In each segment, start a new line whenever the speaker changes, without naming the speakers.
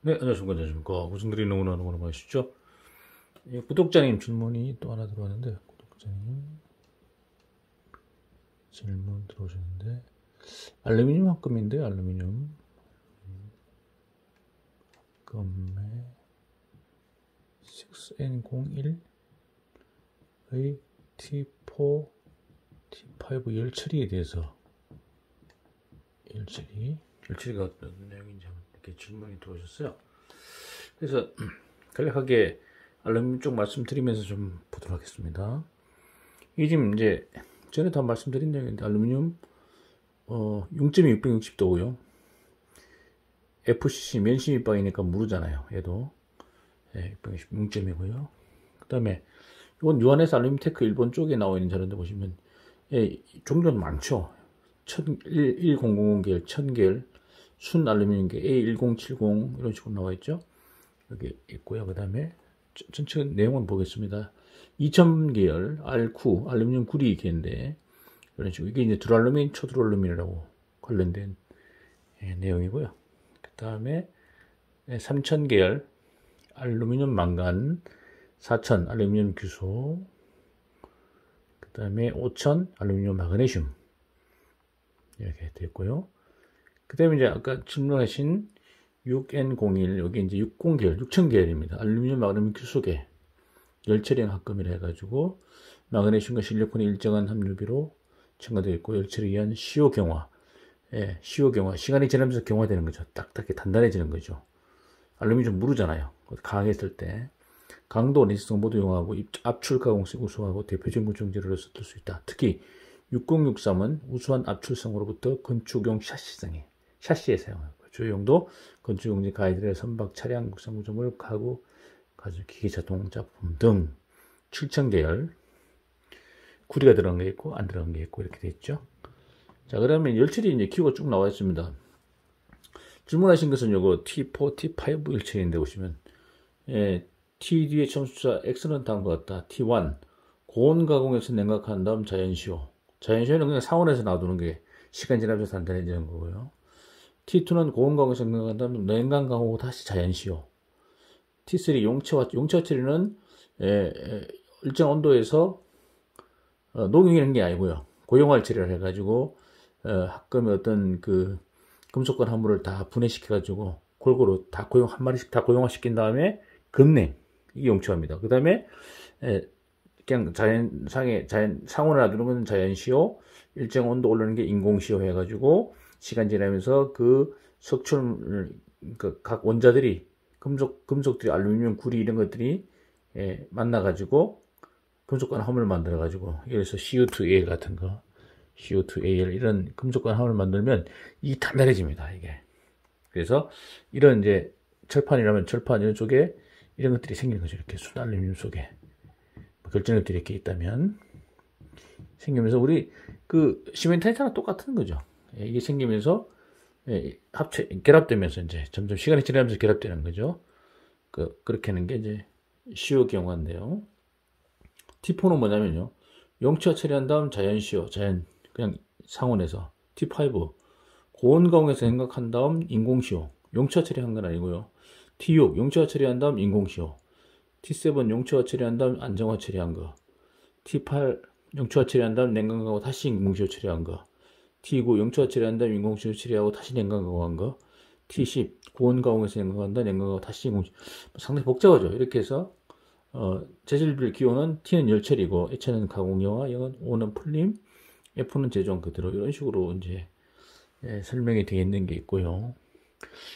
네, 안녕하십니까. 안녕하십니까. 무슨들이 너무나 너무나 많으시죠? 예, 구독자님 질문이 또 하나 들어왔는데, 구독자님 질문 들어오셨는데, 알루미늄 합금인데, 알루미늄. 금에 6N01의 T4, T5 열처리에 대해서 열처리, 열처리가 어떤 내용인지 한번 이렇게 질문이 들어오셨어요. 그래서 간략하게 알람 쪽 말씀드리면서 좀 보도록 하겠습니다. 이게 지금 이제 전에 다 말씀드린 내용인데 알루미늄 어, 6.660도고요. FCC 면심 입방이니까 무르잖아요. 얘도 네, 예, 6.6이고요. 그 다음에 이건 유한에서 알루미늄 테크 일본 쪽에 나와 있는 자료인데 보시면 예, 종류는 많죠. 1000, 1 0 0 0개 1000개월, 순 알루미늄계 A1070 이런 식으로 나와 있죠. 여기 있고요. 그 다음에 전체 내용은 보겠습니다. 2000 계열 R9 알루미늄 구리계인데 이런 식으로 이게 이제 드랄루민 초드랄루민이라고 관련된 예, 내용이고요. 그 다음에 3000 계열 알루미늄 망간 4000 알루미늄 규소 그 다음에 5000 알루미늄 마그네슘 이렇게 되어 있고요. 그 다음에 이제 아까 질문하신 6N01, 여기 이제 60계열, 6000계열입니다. 알루미늄, 마그네슘 규속에 열처리형 합금이라 해가지고 마그네슘과 실리콘의 일정한 함유비로 첨가되어 있고 열처리 위한 시오 경화, 예, 시오 경화. 시간이 지나면서 경화되는 거죠. 딱딱하 단단해지는 거죠. 알루미늄 무르잖아요. 강했을 때. 강도, 내시성 모두 용하고 압출 가공성 우수하고 대표적인 구성 재료로서 쓸수 있다. 특히 6063은 우수한 압출성으로부터 건축용 샷시성이 샤시에 사용하고요. 주요 용도 건축용지 가이드레 선박 차량 국산 구조물 가구 가죽 기계 자동작 품등 출청 계열 구리가 들어간 게 있고 안 들어간 게 있고 이렇게 돼 있죠. 자 그러면 열칠리 이제 키우가 쭉 나와 있습니다. 질문하신 것은 요거 T4, T5 일체인데 보시면 예, T 뒤에 점수차 X는 다음과 같다. T1 고온 가공에서 냉각한 다음 자연시효. 자연시효는 그냥 사원에서 놔두는 게 시간 지나면서 단단해지는 거고요. T2는 고온 강호 생각한 다음 냉각 강호 다시 자연시효. T3 용체와 용체와 처리는 예, 예, 일정 온도에서 어, 농용이라는 게 아니고요. 고용화 처리를 해가지고 어, 합금의 어떤 그금속관화물을다 분해시켜가지고 골고루 다 고용 한 마리씩 다 고용화 시킨 다음에 금냉 이게 용체화입니다. 그 다음에 예, 그냥 자연 상에 자연 상온을 놔두는 건 자연시효, 일정 온도 올르는 게 인공시효 해가지고 시간 지나면서 그석촌그각 원자들이 금속 금속들이 알루미늄 구리 이런 것들이 예, 만나 가지고 금속관 화물을 만들어 가지고 그래서 CO2Al 같은 거 CO2Al 이런 금속관 화물을 만들면 이게 다 내려집니다 이게 그래서 이런 이제 철판이라면 철판 이런 쪽에 이런 것들이 생기는 거죠 이렇게 순알루미늄 속에 뭐 결정력들이 이렇게 있다면 생기면서 우리 그 시멘트 타이트랑 똑같은 거죠 예, 이게 생기면서 예, 합체 결합되면서 이제 점점 시간이 지나면서 결합되는 거죠. 그, 그렇게 하는 게 이제 시오 경우인데요 T4는 뭐냐면요. 용차 처리한 다음 자연 시오, 자연 그냥 상온에서 T5 고온 가공에서 생각한 다음 인공 시오. 용차 처리한 건 아니고요. T6 용차 처리한 다음 인공 시오. T7 용차 처리한 다음 안정화 처리한 거. T8 용차 처리한 다음 냉각하고 다시 인공 시오 처리한 거. T9 영초가 처리한다 인공치료 처리하고 다시 냉각하고 한거 T10 고온가공에서 냉각한다 냉각하고 다시 인공치료 상당히 복잡하죠 이렇게 해서 어, 재질별 기호는 T는 열처리고 H는 가공료와 0은 O는 풀림 F는 제조원 그대로 이런 식으로 이제 예, 설명이 되어 있는 게 있고요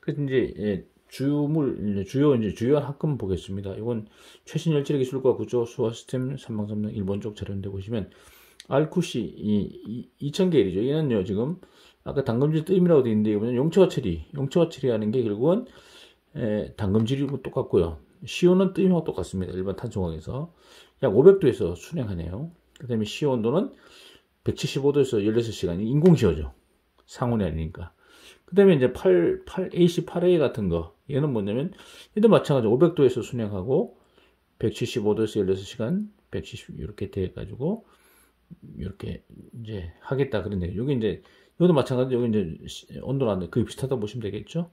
그래서 이제 예, 주물 주요 이제 주요한 학금 보겠습니다. 이건 최신 열처리 기술과 구조 수화 시스템 삼방삼능 일본 쪽 자료인데 보시면 알쿠시 2000개일이죠. 얘는요, 지금 아까 당금질 뜸이라고 되어 있는데 보면 용처 처리, 용처 처리하는 게 결국은 에, 당금질이고 똑같고요. 시온은 뜸이하고 똑같습니다. 일반 탄성광에서 약 500도에서 순행하네요. 그다음에 시온도는 175도에서 16시간이 인공시효죠. 상온이 아니니까. 그다음에 이제 8, 8 AC 8A 같은 거 얘는 뭐냐면 얘도 마찬가지 500도에서 순행하고 175도에서 16시간 170 이렇게 돼 가지고 이렇게 이제 하겠다 그러네요. 여기 이제 이것도 마찬가지 여기 이제 온도랑 거의 비슷하다 보시면 되겠죠.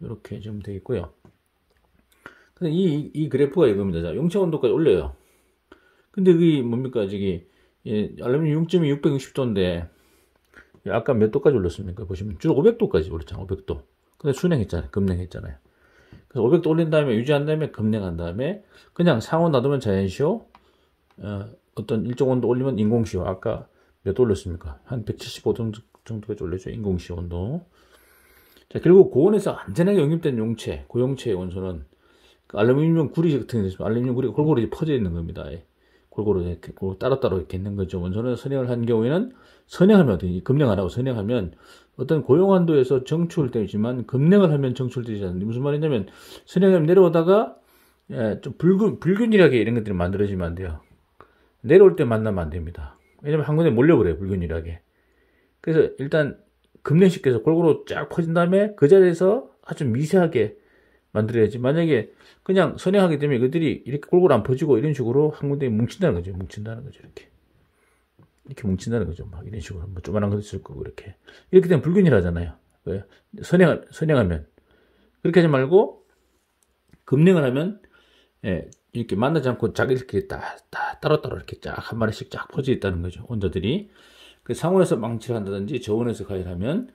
이렇게 지금 되겠고요. 근데 이, 이 그래프가 이겁니다. 자, 용체 온도까지 올려요. 근데 그게 뭡니까? 저기 예, 알루미늄 6.660도인데 아까 몇 도까지 올렸습니까? 보시면 주로 500도까지 올렸잖아요. 500도. 근데 순행했잖아요. 급냉했잖아요. 그래서 500도 올린 다음에 유지한 다음에 급냉한 다음에 그냥 상온 놔두면 자연시효 어, 어떤 일정 온도 올리면 인공시온 아까 몇 올렸습니까? 한 175 정도, 정도까지 올렸죠. 인공시 온도. 자, 결국 고온에서 안전하게 영입된 용체, 고용체의 그 원소는 그 알루미늄 구리 같은 게 있으면 알루미늄 구리가 골고루 퍼져 있는 겁니다. 예. 골고루 이렇게 그 따로따로 이렇게 있는 거죠. 원소는 선행을한 경우에는 선행하면 어떻게, 급냉 안 하고 선행하면 어떤 고용한도에서 정출되지만 금냉을 하면 정출되지 않는데 무슨 말이냐면 선행하면 내려오다가 예, 좀 불균, 불균일하게 이런 것들이 만들어지면 안 돼요. 내려올 때 만나면 안 됩니다. 왜냐면 한 군데 몰려버려요, 불균일하게. 그래서 일단 급냉시켜서 골고루 쫙 퍼진 다음에 그 자리에서 아주 미세하게 만들어야지. 만약에 그냥 선행하게 되면 이것들이 이렇게 골고루 안 퍼지고 이런 식으로 한 군데 뭉친다는 거죠. 뭉친다는 거죠. 이렇게. 이렇게 뭉친다는 거죠. 막 이런 식으로. 뭐 조만한 것도 있을 거고, 이렇게. 이렇게 되면 불균일하잖아요. 선행, 선행하면. 그렇게 하지 말고, 급냉을 하면, 예, 이렇게 만나지 않고 자기들끼리 다, 다 따로따로 이렇게 쫙 한 마리씩 쫙 퍼져 있다는 거죠. 혼자들이. 그 상온에서 망치를 한다든지 저온에서 가열하면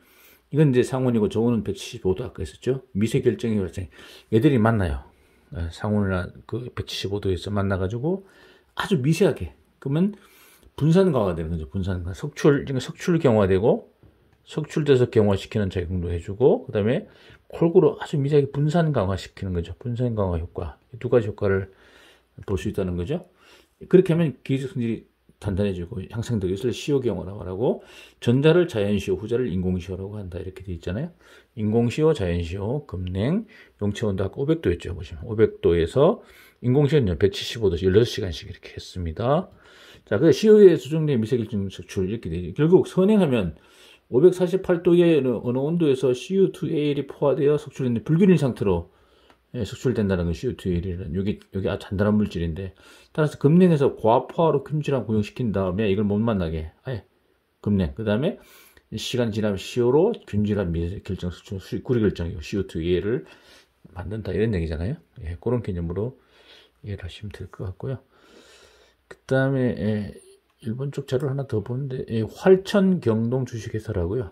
이건 이제 상온이고 저온은 175도 아까 했었죠. 미세 결정이 발생. 얘들이 만나요. 예, 상온이나 그 175도에서 만나가지고 아주 미세하게. 그러면 분산과가 되는 거죠. 분산과. 그러니까 석출, 그러니까 석출 경화 되고 석출돼서 경화시키는 작용도 해주고 그다음에 골고루 아주 미세하게 분산 강화시키는 거죠. 분산 강화 효과. 두 가지 효과를 볼수 있다는 거죠. 그렇게 하면 기술적 성질이 단단해지고 향상되고 이것을 시효경화라고 하고 전자를 자연시효, 후자를 인공시효라고 한다 이렇게 되어 있잖아요. 인공시효, 자연시효, 금냉, 용체온도 아까 500도였죠. 보시면 500도에서 인공시효는 1 7 5도 16시간씩 이렇게 했습니다. 자, 그 시효에 수정된 미세결정 색출 이렇게 되죠. 결국 선행하면 548도의 어느 온도에서 c o 2 a l 이 포화되어 석출했는데 불균일 상태로 색출된다는 것이 CO2이라는 여기 여기 아주 단단한 물질인데 따라서 급냉에서 고압화로 큼질한 고용시킨 다음에 이걸 못 만나게 아예 급냉 그 다음에 시간 지나면 CO로 균질한 미세 결정 수축 구리 결정이요 CO2A를 만든다 이런 얘기잖아요 예, 그런 개념으로 이해를 하시면 될 것 같고요 그 다음에 예, 일본 쪽 자료를 하나 더 보는데 예, 활천 경동 주식회사라고요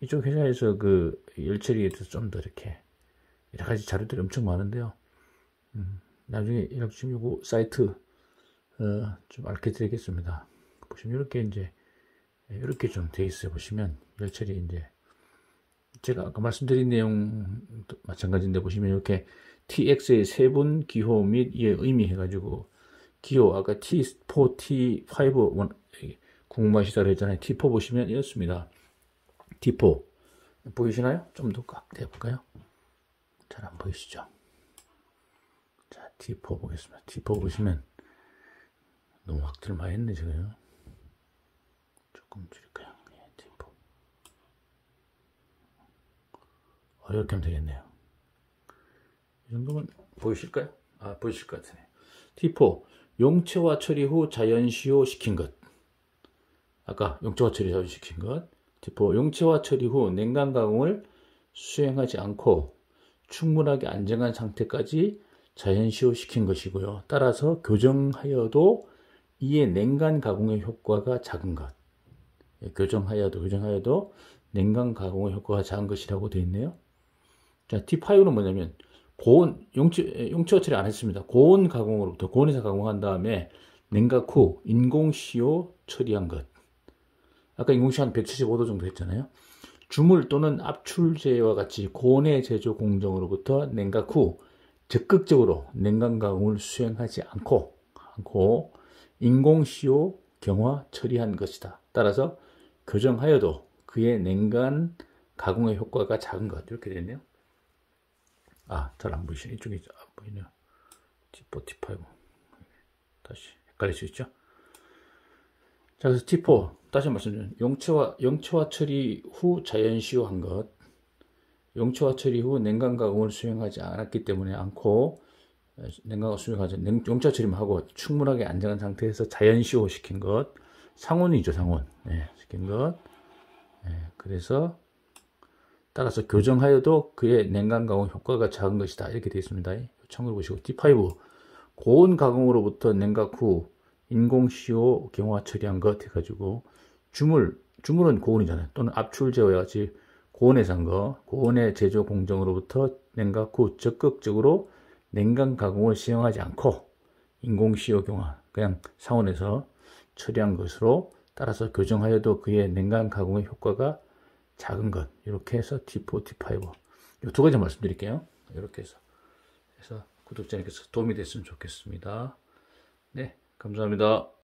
이쪽 회사에서 그 열처리에 대해서 좀 더 이렇게 여러 가지 자료들이 엄청 많은데요. 음, 나중에 1학 16호 사이트 어, 좀알게드리겠습니다 보시면 이렇게 이제 예, 이렇게 좀돼 있어 요 보시면 열철이 이제 제가 아까 말씀드린 내용 도 마찬가지인데 보시면 이렇게 TX의 세분 기호 및 이에 의미해가지고 기호 아까 T4, T5 궁금한 시사를 했잖아요. T4 보시면 이렇습니다. T4 보이시나요? 좀더확 대볼까요? 해 잘안 보이시죠? 자, T4 보겠습니다. T4 보시면 너무 확대를 많이 했네, 지금. 조금 줄일까요? 예, T4. 어, 이렇게 하면 되겠네요. 이 정도면 보이실까요? 아, 보이실 것 같으네. T4. 용체화 처리 후 자연시효 시킨 것. 아까 용체화 처리 자연시킨 것. T4. 용체화 처리 후 냉각 가공을 수행하지 않고 충분하게 안정한 상태까지 자연시효시킨 것이고요. 따라서 교정하여도 이의 냉간 가공의 효과가 작은 것. 예, 교정하여도 교정하여도 냉간 가공의 효과가 작은 것이라고 되어 있네요. 자, D5는 뭐냐면 고온 용치 예, 용처 처리 안 했습니다. 고온 가공으로부터 고온에서 가공한 다음에 냉각 후 인공시효 처리한 것. 아까 인공시효 한 175도 정도 했잖아요. 주물 또는 압출제와 같이 고온의 제조 공정으로부터 냉각 후 적극적으로 냉각 가공을 수행하지 않고, 않고 인공 시오 경화 처리한 것이다. 따라서 교정하여도 그의 냉간 가공의 효과가 작은 것 이렇게 됐네요. 아, 잘 안 보이시네. 이쪽이 안 보이네요. T4, T5. 다시 헷갈릴 수 있죠? 자, 그래서 T4. 다시 말씀드리면 용체화, 용체화 처리 후 자연시효한 것, 용체화 처리 후냉간가공을 수행하지 않았기 때문에 않고 냉간가공 수행하지 냉, 용체 처리만 하고 충분하게 안정한 상태에서 자연시효 시킨 것, 상온이죠 상온 예, 시킨 것. 예, 그래서 따라서 교정하여도 그의 냉간 가공 효과가 작은 것이다 이렇게 되어 있습니다. 참고로 보시고 D5 고온 가공으로부터 냉각 후 인공시효 경화 처리한 것 해가지고 주물, 주물은 고온이잖아요. 또는 압출 제어와 같이 고온에서 한 거, 고온의 제조 공정으로부터 냉각 후 적극적으로 냉각 가공을 시행하지 않고 인공시효 경화, 그냥 상온에서 처리한 것으로 따라서 교정하여도 그의 냉각 가공의 효과가 작은 것. 이렇게 해서 T4, T5. 이 두 가지 말씀드릴게요. 이렇게 해서. 그래서 구독자님께서 도움이 됐으면 좋겠습니다. 네, 감사합니다.